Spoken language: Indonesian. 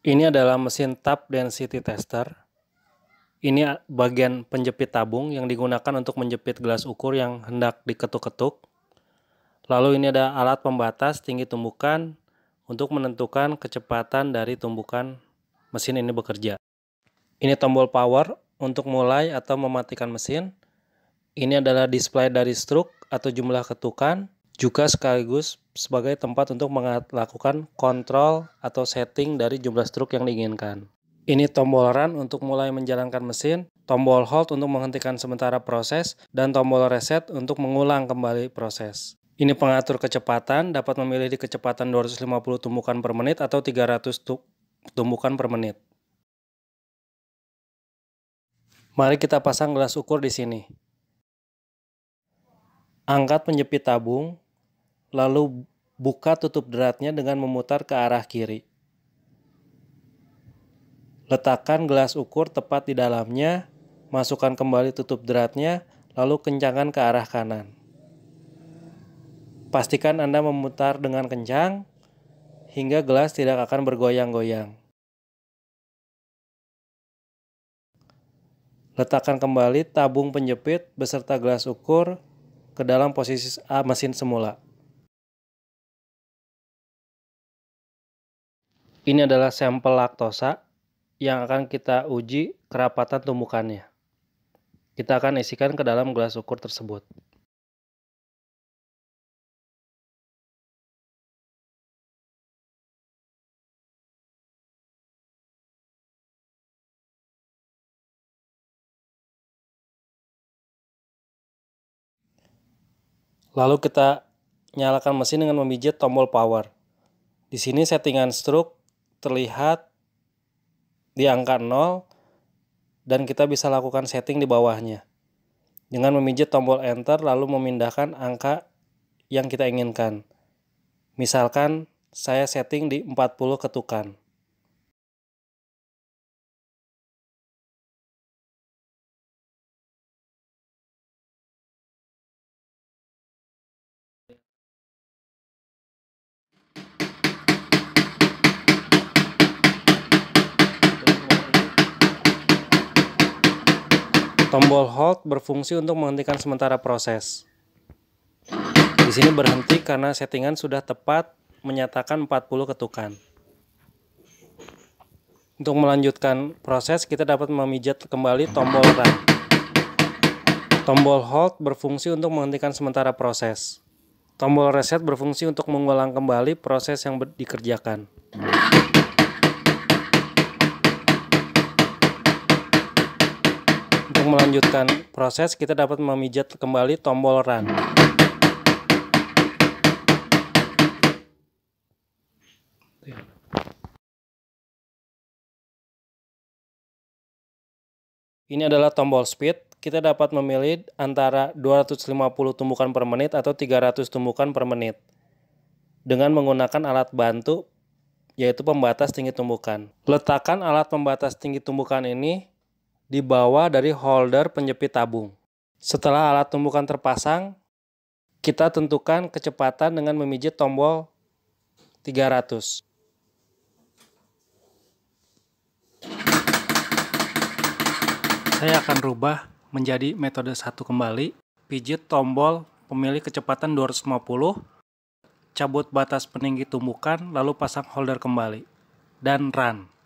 Ini adalah mesin tap density tester. Ini bagian penjepit tabung yang digunakan untuk menjepit gelas ukur yang hendak diketuk-ketuk. Lalu ini ada alat pembatas tinggi tumbukan untuk menentukan kecepatan dari tumbukan mesin ini bekerja. Ini tombol power untuk mulai atau mematikan mesin. Ini adalah display dari stroke atau jumlah ketukan juga sekaligus sebagai tempat untuk melakukan kontrol atau setting dari jumlah stroke yang diinginkan. Ini tombol run untuk mulai menjalankan mesin, tombol hold untuk menghentikan sementara proses, dan tombol reset untuk mengulang kembali proses. Ini pengatur kecepatan dapat memilih di kecepatan 250 tumbukan per menit atau 300 tumbukan per menit. Mari kita pasang gelas ukur di sini. Angkat penjepit tabung, lalu buka tutup deratnya dengan memutar ke arah kiri. Letakkan gelas ukur tepat di dalamnya, masukkan kembali tutup deratnya, lalu kencangkan ke arah kanan. Pastikan Anda memutar dengan kencang hingga gelas tidak akan bergoyang-goyang. Letakkan kembali tabung penjepit beserta gelas ukur ke dalam posisi A mesin semula. Ini adalah sampel laktosa yang akan kita uji kerapatan tumbukannya. Kita akan isikan ke dalam gelas ukur tersebut. Lalu kita nyalakan mesin dengan memijat tombol power. Di sini settingan stroke terlihat di angka 0 dan kita bisa lakukan setting di bawahnya. Dengan memijit tombol enter lalu memindahkan angka yang kita inginkan. Misalkan saya setting di 40 ketukan. Tombol hold berfungsi untuk menghentikan sementara proses. Di sini berhenti karena settingan sudah tepat menyatakan 40 ketukan. Untuk melanjutkan proses, kita dapat memijat kembali tombol run. Tombol hold berfungsi untuk menghentikan sementara proses. Tombol reset berfungsi untuk mengulang kembali proses yang dikerjakan. melanjutkan proses, kita dapat memijat kembali tombol run. Ini adalah tombol speed. Kita dapat memilih antara 250 tumbukan per menit atau 300 tumbukan per menit dengan menggunakan alat bantu yaitu pembatas tinggi tumbukan. Letakkan alat pembatas tinggi tumbukan ini di bawah dari holder penjepit tabung. Setelah alat tumbukan terpasang, kita tentukan kecepatan dengan memijit tombol 300. Saya akan rubah menjadi metode satu kembali, pijit tombol pemilih kecepatan 250, cabut batas peninggi tumbukan, lalu pasang holder kembali, dan run.